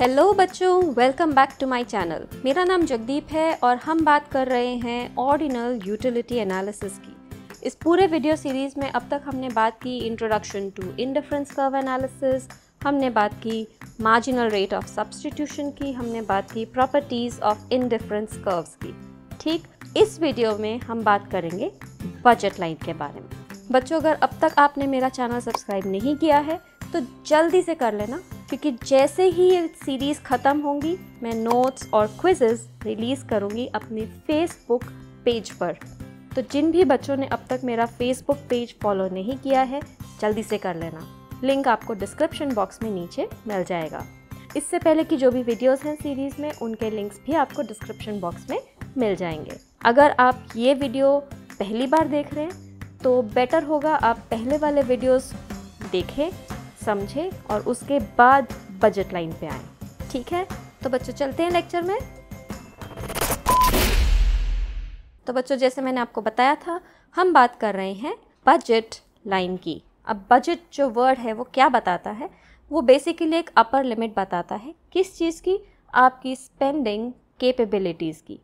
Hello बच्चों welcome back to my channel मेरा नाम जगदीप है और हम बात कर रहे हैं ऑर्डिनल यूटिलिटी एनालिसिस की इस पूरे वीडियो सीरीज़ में अब तक हमने बात की introduction to indifference curve analysis हमने बात की मार्जिनल रेट ऑफ सब्सटीट्यूशन की हमने बात की प्रॉपर्टीज़ ऑफ इनडिफरेंस कर्व्स की ठीक इस वीडियो में हम बात करेंगे बजट लाइन के बारे में बच्चों अगर अब तक आपने मेरा चैनल सब्सक्राइब नहीं किया है तो जल्दी से कर लेना क्योंकि जैसे ही ये सीरीज़ ख़त्म होंगी मैं नोट्स और क्विजेज़ रिलीज़ करूँगी अपने फेसबुक पेज पर तो जिन भी बच्चों ने अब तक मेरा फेसबुक पेज फॉलो नहीं किया है जल्दी से कर लेना लिंक आपको डिस्क्रिप्शन बॉक्स में नीचे मिल जाएगा इससे पहले की जो भी वीडियोस हैं सीरीज़ में उनके लिंक्स भी आपको डिस्क्रिप्शन बॉक्स में मिल जाएंगे अगर आप ये वीडियो पहली बार देख रहे हैं तो बेटर होगा आप पहले वाले वीडियोस देखें समझें और उसके बाद बजट लाइन पे आए ठीक है तो बच्चों चलते हैं लेक्चर में तो बच्चों जैसे मैंने आपको बताया था हम बात कर रहे हैं बजट लाइन की अब बजट जो वर्ड है वो क्या बताता है वो बेसिकली एक अपर लिमिट बताता है किस चीज़ की आपकी स्पेंडिंग कैपेबिलिटीज़ की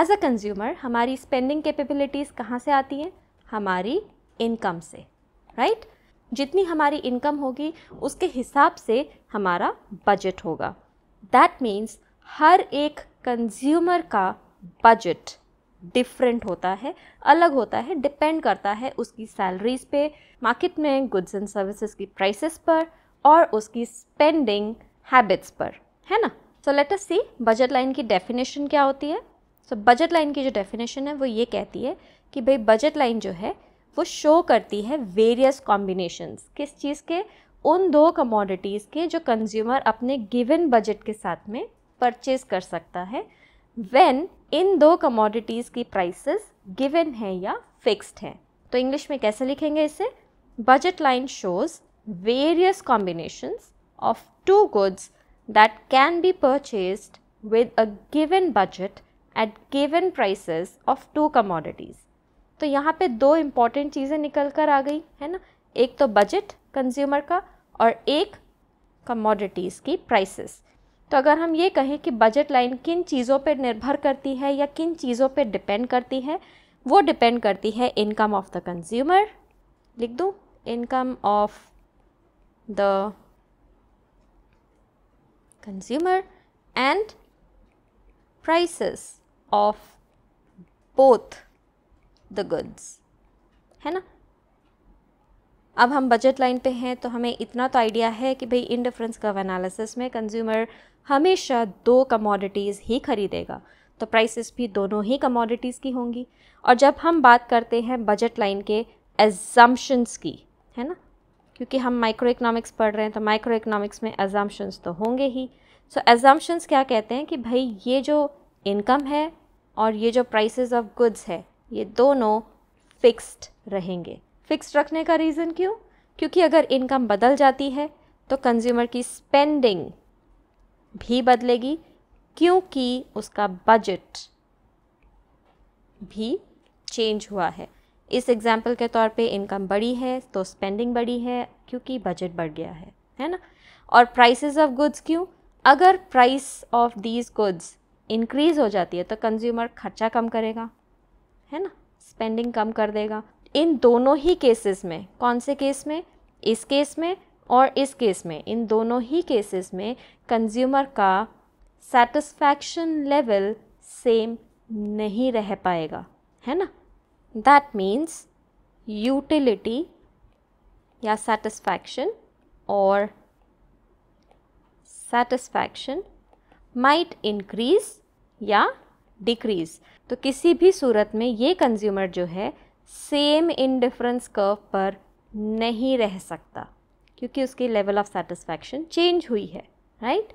एज अ कंज्यूमर हमारी स्पेंडिंग कैपेबिलिटीज़ कहाँ से आती हैं हमारी इनकम से राइट right? जितनी हमारी इनकम होगी उसके हिसाब से हमारा बजट होगा दैट मीन्स हर एक कंज्यूमर का बजट डिफरेंट होता है अलग होता है डिपेंड करता है उसकी सैलरीज पे मार्केट में गुड्स एंड सर्विसेज की प्राइसेस पर और उसकी स्पेंडिंग हैबिट्स पर है ना so let us see budget line की डेफिनेशन क्या होती है सो बजट लाइन की जो डेफिनेशन है वो ये कहती है कि भाई बजट लाइन जो है वो शो करती है वेरियस कॉम्बिनेशंस किस चीज़ के उन दो कमोडिटीज़ के जो कंज्यूमर अपने गिवन बजट के साथ में परचेज कर सकता है वेन इन दो कमोडिटीज़ की प्राइस गिवन हैं या फिक्सड हैं तो इंग्लिश में कैसे लिखेंगे इसे budget line shows various combinations of two goods that can be purchase with a given budget at given prices of two commodities तो यहाँ पे दो इम्पॉर्टेंट चीज़ें निकल कर आ गई है ना एक तो बजट कंज्यूमर का और एक कमोडिटीज़ की प्राइसेस तो अगर हम ये कहें कि बजट लाइन किन चीज़ों पर निर्भर करती है या किन चीज़ों पर डिपेंड करती है वो डिपेंड करती है इनकम ऑफ द कंज्यूमर लिख दूँ income of the consumer and prices of both the goods है ना अब हम बजट लाइन पे हैं तो हमें इतना तो आइडिया है कि भाई इन डिफरेंस कर्व एनालिसिस में कंज्यूमर हमेशा दो कमोडिटीज़ ही खरीदेगा तो प्राइसेस भी दोनों ही कमोडिटीज़ की होंगी और जब हम बात करते हैं बजट लाइन के एजम्पन्स की है ना क्योंकि हम माइक्रो इकनॉमिक्स पढ़ रहे हैं तो माइक्रो इकनॉमिक्स में एजम्पन्स तो होंगे ही सो so, एजम्पन्स क्या कहते हैं कि भाई ये जो इनकम है और ये जो प्राइसेस ऑफ गुड्स है ये दोनों फिक्स्ड रहेंगे फिक्स्ड रखने का रीज़न क्यों क्योंकि अगर इनकम बदल जाती है तो कंज्यूमर की स्पेंडिंग भी बदलेगी क्योंकि उसका बजट भी चेंज हुआ है इस एग्ज़ाम्पल के तौर पे इनकम बढ़ी है तो स्पेंडिंग बढ़ी है क्योंकि बजट बढ़ गया है है ना और प्राइसेस ऑफ गुड्स क्यों अगर price of these goods increase हो जाती है तो कंज्यूमर खर्चा कम करेगा है ना स्पेंडिंग कम कर देगा इन दोनों ही केसेस में कौन से केस में इस केस में और इस केस में इन दोनों ही केसेस में कंज्यूमर का सेटिस्फैक्शन लेवल सेम नहीं रह पाएगा है ना दैट मीन्स यूटिलिटी या सेटिस्फैक्शन और सेटिस्फैक्शन माइट इंक्रीज या डिक्रीज़ तो किसी भी सूरत में ये कंज्यूमर जो है सेम इन डिफरेंस कर्व पर नहीं रह सकता क्योंकि उसकी लेवल ऑफ़ सेटिस्फैक्शन चेंज हुई है राइट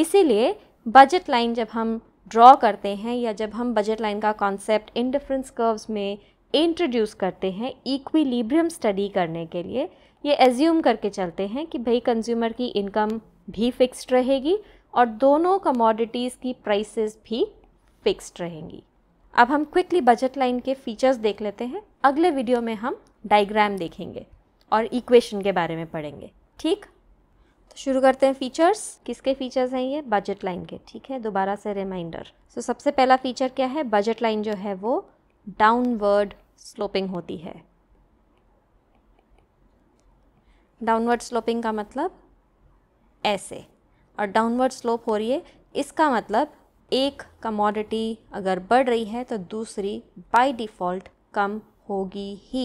इसीलिए बजट लाइन जब हम ड्रॉ करते हैं या जब हम बजट लाइन का कॉन्सेप्ट इन डिफरेंस कर्व्स में इंट्रोड्यूस करते हैं इक्विलिब्रियम स्टडी करने के लिए ये एज्यूम करके चलते हैं कि भाई कंज्यूमर की इनकम भी फिक्स्ड रहेगी और दोनों कमोडिटीज़ की प्राइसेस भी फिक्स्ड रहेंगी अब हम क्विकली बजट लाइन के फीचर्स देख लेते हैं अगले वीडियो में हम डायग्राम देखेंगे और इक्वेशन के बारे में पढ़ेंगे ठीक तो शुरू करते हैं फीचर्स किसके फीचर्स हैं ये बजट लाइन के ठीक है दोबारा से रिमाइंडर सो so, सबसे पहला फीचर क्या है बजट लाइन जो है वो डाउनवर्ड स्लोपिंग होती है डाउनवर्ड स्लोपिंग का मतलब ऐसे और डाउनवर्ड स्लोप हो रही है इसका मतलब एक कमोडिटी अगर बढ़ रही है तो दूसरी बाय डिफ़ॉल्ट कम होगी ही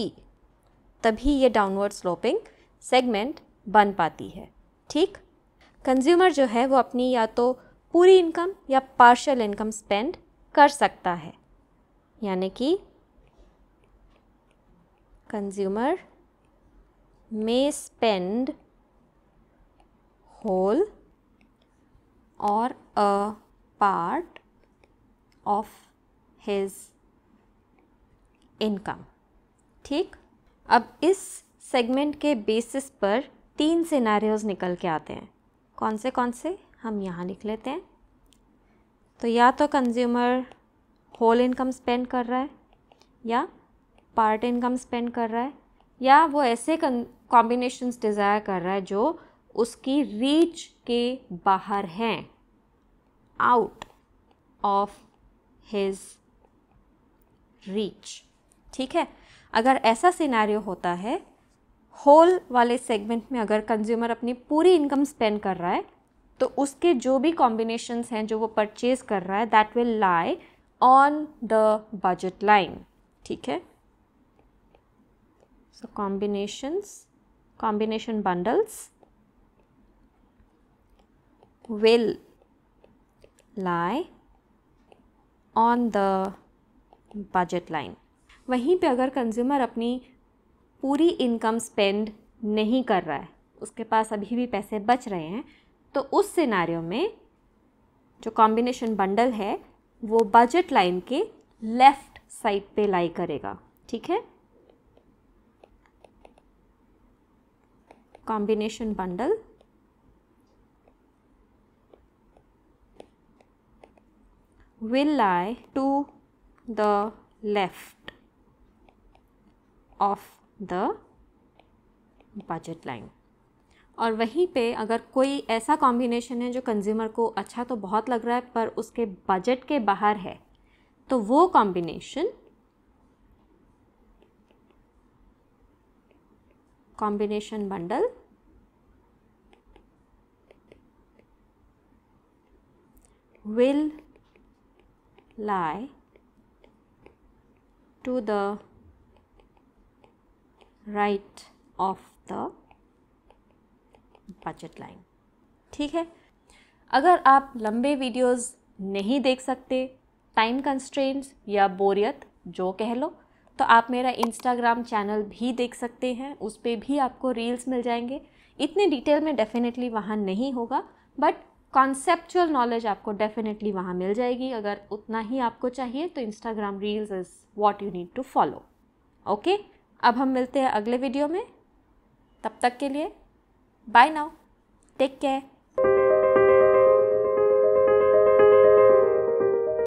तभी ये डाउनवर्ड स्लोपिंग सेगमेंट बन पाती है ठीक कंज्यूमर जो है वो अपनी या तो पूरी इनकम या पार्शल इनकम स्पेंड कर सकता है यानी कि कंज्यूमर मे स्पेंड होल और अ part of his income ठीक अब इस सेगमेंट के बेसिस पर तीन सिनेरियोज निकल के आते हैं कौन से कौन से हम यहाँ लिख लेते हैं तो या तो कंज्यूमर होल इनकम स्पेंड कर रहा है या पार्ट इनकम स्पेंड कर रहा है या वो ऐसे कॉम्बिनेशंस डिज़ायर कर रहा है जो उसकी रीच के बाहर हैं आउट ऑफ हिज रीच ठीक है अगर ऐसा सिनेरियो होता है होल वाले सेगमेंट में अगर कंज्यूमर अपनी पूरी इनकम स्पेंड कर रहा है तो उसके जो भी कॉम्बिनेशंस हैं जो वो परचेज कर रहा है that will lie on the budget line ठीक है so combinations combination bundles will lie on the budget line वहीं पे अगर कंज्यूमर अपनी पूरी इनकम स्पेंड नहीं कर रहा है उसके पास अभी भी पैसे बच रहे हैं तो उस सिनारियों में जो कॉम्बिनेशन बंडल है वो बजट लाइन के लेफ़्ट साइड पे लाई करेगा ठीक है combination bundle will lie to the left of the budget line और वहीं पे अगर कोई ऐसा कॉम्बिनेशन है जो कंज्यूमर को अच्छा तो बहुत लग रहा है पर उसके बजट के बाहर है तो वो combination combination bundle will lie to the right of the budget line ठीक है अगर आप लंबे वीडियोस नहीं देख सकते टाइम कंस्ट्रेंट्स या बोरियत जो कह लो तो आप मेरा इंस्टाग्राम चैनल भी देख सकते हैं उस पर भी आपको रील्स मिल जाएंगे इतने डिटेल में डेफिनेटली वहाँ नहीं होगा बट कॉन्सेप्चुअल नॉलेज आपको डेफिनेटली वहाँ मिल जाएगी अगर उतना ही आपको चाहिए तो Instagram reels is what you need to follow okay अब हम मिलते हैं अगले वीडियो में तब तक के लिए बाय नाउ टेक केयर